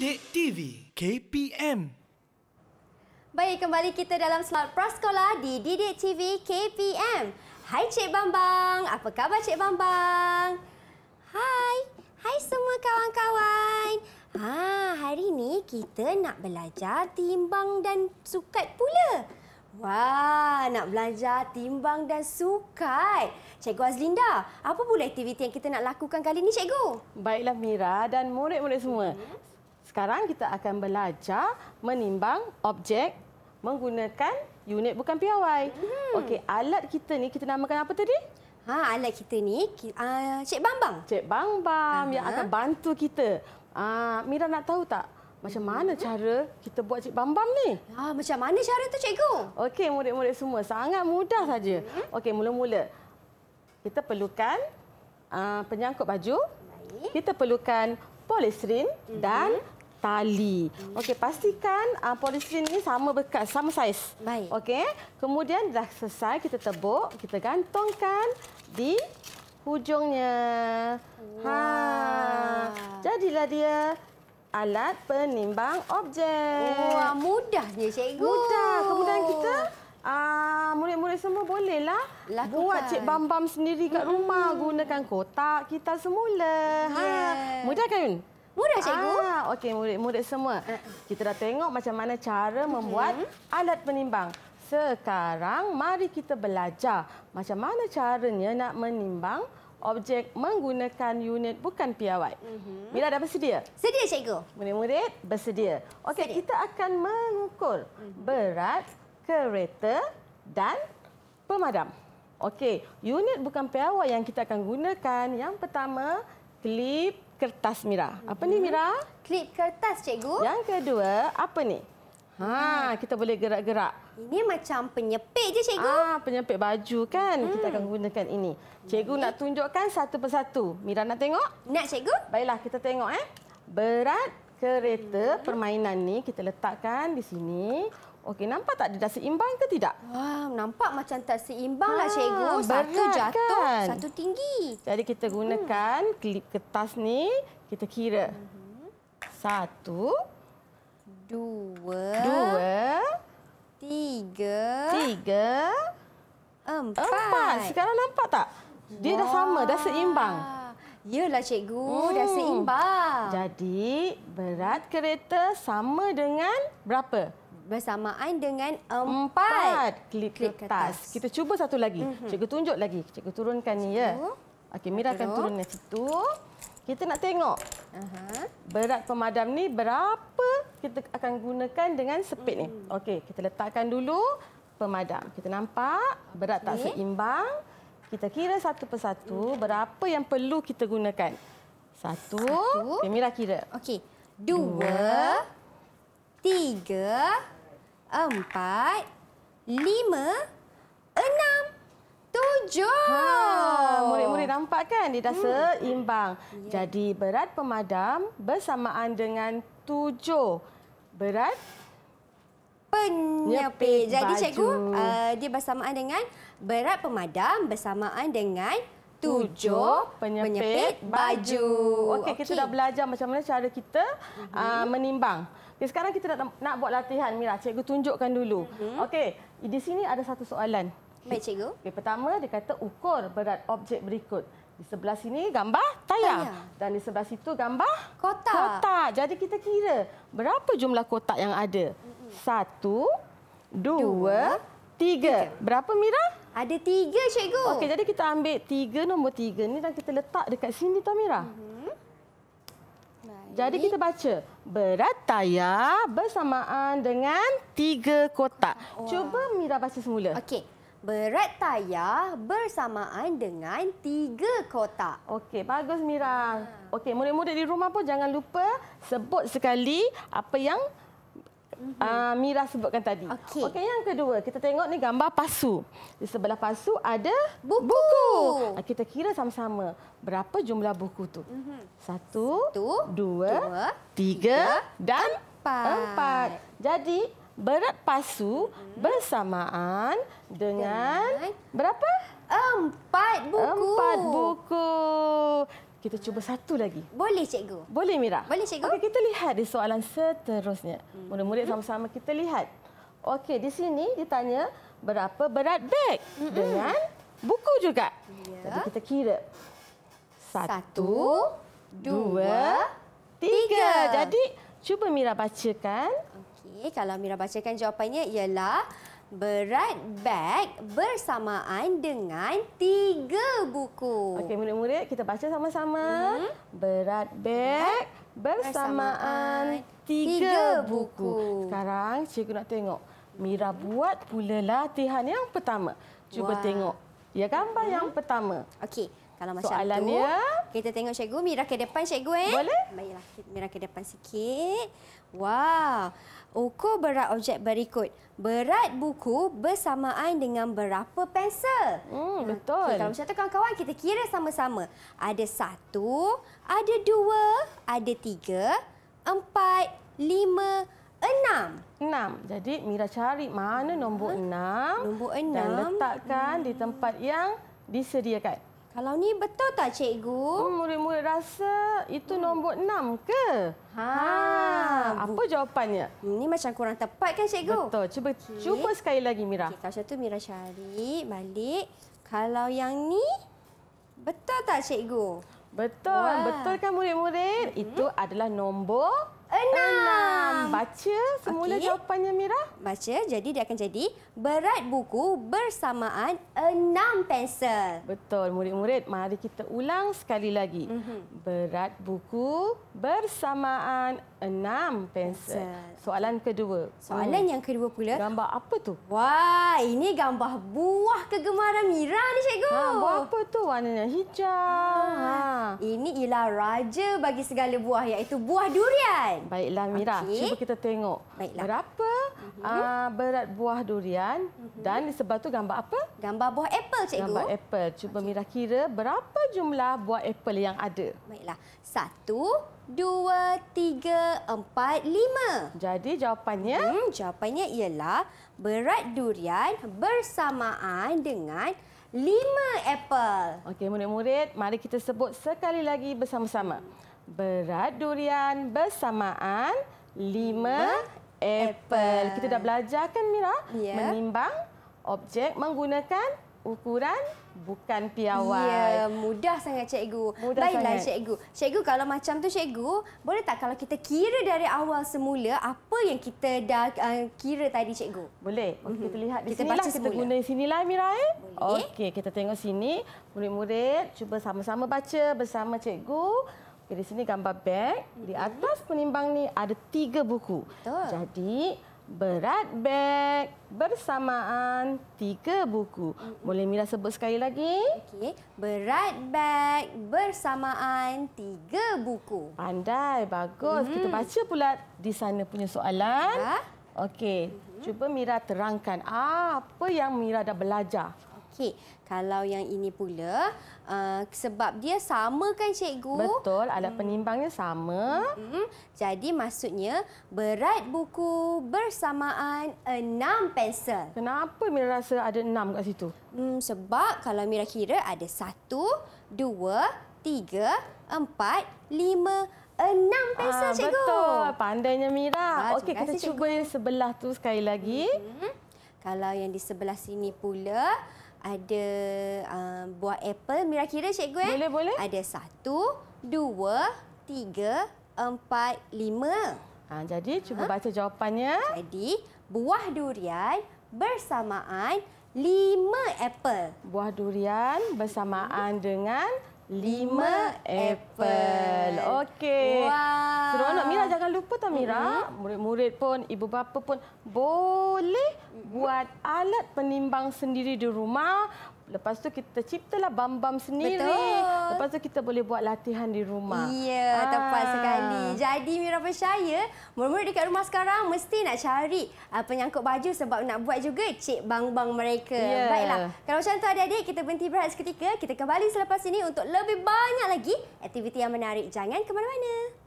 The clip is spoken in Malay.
Sidik TV KPM. Baik, kembali kita dalam slot prasekolah di Didik TV KPM. Hai Cik Bambang, apa khabar Cik Bambang? Hai, hai semua kawan-kawan. Ha, hari ini kita nak belajar timbang dan sukat pula. Wah, nak belajar timbang dan sukat. Cikgu Azlinda, apa pula aktiviti yang kita nak lakukan kali ini, Cikgu? Baiklah, Mira dan murid-murid semua. Sekarang kita akan belajar menimbang objek menggunakan unit bukan piawai. Hmm. Okey, alat kita ni kita namakan apa tadi? Ha, alat kita ni uh, Cik Bambang. Cik Bambang Aha. yang akan bantu kita. Ah, uh, Mira nak tahu tak? Macam mana hmm. cara kita buat Cik Bambam ni? Ha, macam mana cara tu cikgu? Okey, murid-murid semua. Sangat mudah saja. Hmm. Okey, mula-mula. Kita perlukan uh, penyangkut baju. Kita perlukan polisrin dan mhm tali. Okey, pastikan uh, ah, polisin ini sama bekas, sama saiz. Baik. Okey, kemudian dah selesai kita tebuk, kita gantungkan di hujungnya. Ha. Wah. Ha. Jadilah dia alat penimbang objek. Wah, mudahnya cikgu. Mudah. Kemudian kita Ah, murid-murid semua bolehlah Lakukan. buat cik bam-bam sendiri kat rumah hmm. gunakan kotak kita semula. Yeah. Ha, mudah kan? Murah, Cikgu. Ah, Okey, murid-murid semua. Kita dah tengok macam mana cara okay. membuat mhm. alat penimbang. Sekarang, mari kita belajar macam mana caranya nak menimbang objek menggunakan unit bukan piawai. Mm -hmm. Mila dah bersedia? Sedia, Cikgu. Murid-murid bersedia. Okey, kita akan mengukur mhm. berat kereta dan pemadam. Okey, unit bukan piawai yang kita akan gunakan. Yang pertama, klip. Klip kertas Mira. Apa ni hmm. Mira? Klip kertas cikgu. Yang kedua, apa ni? Ha, hmm. kita boleh gerak-gerak. Ini macam penyepit je cikgu. Ah, penyepit baju kan. Hmm. Kita akan gunakan ini. Cikgu ini. nak tunjukkan satu persatu. Mira nak tengok? Nak cikgu? Baiklah, kita tengok eh. Berat kereta hmm. permainan ni kita letakkan di sini. Okey, nampak tak dia dah seimbang ke tidak? Wah, nampak macam tak seimbang lah ah, cikgu. Satu berat, jatuh, kan? satu tinggi. Jadi kita gunakan hmm. klip kertas ni, kita kira. Mhm. Satu. Dua. Dua. Tiga. Tiga. Empat. empat. Sekarang nampak tak? Dia Wah. dah sama, dah seimbang. Yalah cikgu, hmm. dah seimbang. Jadi, berat kereta sama dengan berapa? bersamaan dengan empat klip kertas. kertas. Kita cuba satu lagi. Mm -hmm. Cikgu tunjuk lagi. Cikgu turunkan ni ya. Okey, Mira akan turun dari situ. Kita nak tengok uh -huh. berat pemadam ni berapa kita akan gunakan dengan sepit mm -hmm. ni. Mhm. Okey, kita letakkan dulu pemadam. Kita nampak berat okay. tak seimbang. Kita kira satu persatu mm berapa yang perlu kita gunakan. Satu. satu. Okay, Mira kira. Okey. Dua, tiga, empat, lima, enam, tujuh. Ha, murid-murid nampak kan? Dia dah seimbang. Hmm. Ya. Jadi berat pemadam bersamaan dengan tujuh. Berat penyepit. Jadi cikgu, uh, dia bersamaan dengan berat pemadam bersamaan dengan tujuh penyepit, penyepit baju. baju. Okey, okay. kita dah belajar macam mana cara kita uh, menimbang. Okay, ya, sekarang kita nak, nak buat latihan Mira. Cikgu tunjukkan dulu. Hmm. Okey, di sini ada satu soalan. Baik, cikgu. Okay, pertama dia kata ukur berat objek berikut. Di sebelah sini gambar tayar. tayar. Dan di sebelah situ gambar kotak. kotak. Jadi kita kira berapa jumlah kotak yang ada. Mhm. Satu, dua, dua tiga. tiga. Berapa Mira? Ada tiga cikgu. Okey, jadi kita ambil tiga nombor tiga ini dan kita letak dekat sini tau Mira. Mm -hmm. Jadi kita baca berat taya bersamaan dengan tiga kotak. Wow. Cuba Mira baca semula. Okey. Berat taya bersamaan dengan tiga kotak. Okey, bagus Mira. Okey, murid-murid di rumah pun jangan lupa sebut sekali apa yang uh, Mira sebutkan tadi. Okey. Okey yang kedua, kita tengok ni gambar pasu. Di sebelah pasu ada buku. buku. Ah, kita kira sama-sama berapa jumlah buku tu. Mhm. Satu, Satu dua, dua, tiga, dan empat. empat. Jadi berat pasu mhm. bersamaan dengan berapa? Empat buku. Empat buku. Kita cuba satu lagi. Boleh, cikgu? Boleh, Mira. Boleh, cikgu? Okay, kita lihat di soalan seterusnya. Hmm. Murid-murid hmm. sama-sama kita lihat. Okey, di sini ditanya berapa berat beg dengan buku juga. Ya. Jadi kita kira. Satu, satu dua, tiga. tiga. Jadi cuba Mira bacakan. Okey, kalau Mira bacakan jawapannya ialah berat beg bersamaan dengan tiga buku. Okey, murid-murid, kita baca sama-sama. Mm -hmm. Berat beg bersamaan tiga, tiga buku. Sekarang, cikgu nak tengok. Mira mhm. buat pula latihan yang pertama. Cuba Wah. tengok. Ya, gambar kan, mm. yang mhm. pertama. Okey, kalau macam Soalannya... tu, kita tengok cikgu. Mira ke depan, cikgu. Eh? Boleh? Baiklah, Mira ke depan sikit. Wow ukur berat objek berikut. Berat buku bersamaan dengan berapa pensel? Hmm, hmm betul. Okay, kalau macam tu kawan-kawan, kita kira sama-sama. Ada satu, ada dua, ada tiga, empat, lima, enam. Enam. Jadi Mira cari mana nombor ah, enam. Nombor enam. Dan letakkan hmm. di tempat hmm. yang disediakan. Kalau ni betul tak cikgu? Oh, murid-murid rasa itu hmm. nombor enam ke? Ha. ha. Apa jawapannya? Ini hmm, macam kurang tepat kan cikgu? Betul. Cuba okay. cuba sekali lagi Mira. Okay, kalau tu Mira cari balik. Kalau yang ni betul tak cikgu? Betul. Wah. Betul kan murid-murid? Hmm. Itu adalah nombor enam. enam. Baca semula okay. jawapannya Mira. Baca. Jadi dia akan jadi berat buku bersamaan enam pensel. Betul, murid-murid. Mari kita ulang sekali lagi. Mm-hmm. Berat buku bersamaan enam pensel. pensel. Soalan kedua. Soalan hmm. yang kedua pula. Gambar apa tu? Wah, ini gambar buah kegemaran Mira ni, cikgu. Ha, buah apa tu? Warnanya hijau. Ha. ha. Ini ialah raja bagi segala buah iaitu buah durian. Baiklah Mira, okay. cuba kita tengok. Baiklah. Berapa uh, berat buah durian uh mhm. -huh. dan di sebelah tu gambar apa? Gambar buah apple, cikgu. Gambar apple. Cuba okay. Mira kira berapa jumlah buah apple yang ada. Baiklah. Satu, dua, tiga, empat, lima. Jadi jawapannya? Hmm, jawapannya ialah berat durian bersamaan dengan lima apple. Okey, murid-murid. Mari kita sebut sekali lagi bersama-sama. Berat durian bersamaan lima apple. Kita dah belajar kan Mira yeah. menimbang objek menggunakan ukuran bukan piawai. Ya, mudah sangat cikgu. Mudah Baiklah sangat. cikgu. Cikgu kalau macam tu cikgu, boleh tak kalau kita kira dari awal semula apa yang kita dah uh, kira tadi cikgu? Boleh. Okay, mm -hmm. Kita lihat di sini. Kita, kita guna sinilah Mira eh. Okey, kita tengok sini. Murid-murid cuba sama-sama baca bersama cikgu. Okay, di sini gambar beg. Di atas penimbang ni ada tiga buku. Betul. Jadi berat beg bersamaan tiga buku. Boleh Mila sebut sekali lagi? Okey. Berat beg bersamaan tiga buku. Pandai, bagus. Hmm. Kita baca pula di sana punya soalan. Ya. Okey. Cuba Mira terangkan apa yang Mira dah belajar sikit. Kalau yang ini pula, uh, sebab dia sama kan cikgu? Betul, alat hmm. penimbangnya sama. Hmm. Jadi maksudnya, berat buku bersamaan enam pensel. Kenapa Mira rasa ada enam kat situ? Hmm, sebab kalau Mira kira ada satu, dua, tiga, empat, lima, enam ah, pensel ah, cikgu. Betul, pandainya Mira. Ah, Okey, kita cikgu. cuba yang sebelah tu sekali lagi. Hmm. Kalau yang di sebelah sini pula, ada uh, buah apple. Mira kira cikgu eh? Boleh, boleh. Ada satu, dua, tiga, empat, lima. Ha, jadi cuba ha? baca jawapannya. Jadi buah durian bersamaan lima apple. Buah durian bersamaan dengan lima, lima apple. apple. Okey. Wow. Mira, mm-hmm. murid-murid pun, ibu bapa pun boleh buat alat penimbang sendiri di rumah. Lepas tu kita ciptalah bam-bam sendiri. Betul. Lepas tu kita boleh buat latihan di rumah. Ya, Aa. Ah. tepat sekali. Jadi Mira percaya, murid-murid dekat rumah sekarang mesti nak cari uh, penyangkut baju sebab nak buat juga cik bang-bang mereka. Ya. Baiklah. Kalau macam tu adik-adik, kita berhenti berat seketika. Kita kembali selepas ini untuk lebih banyak lagi aktiviti yang menarik. Jangan ke mana-mana.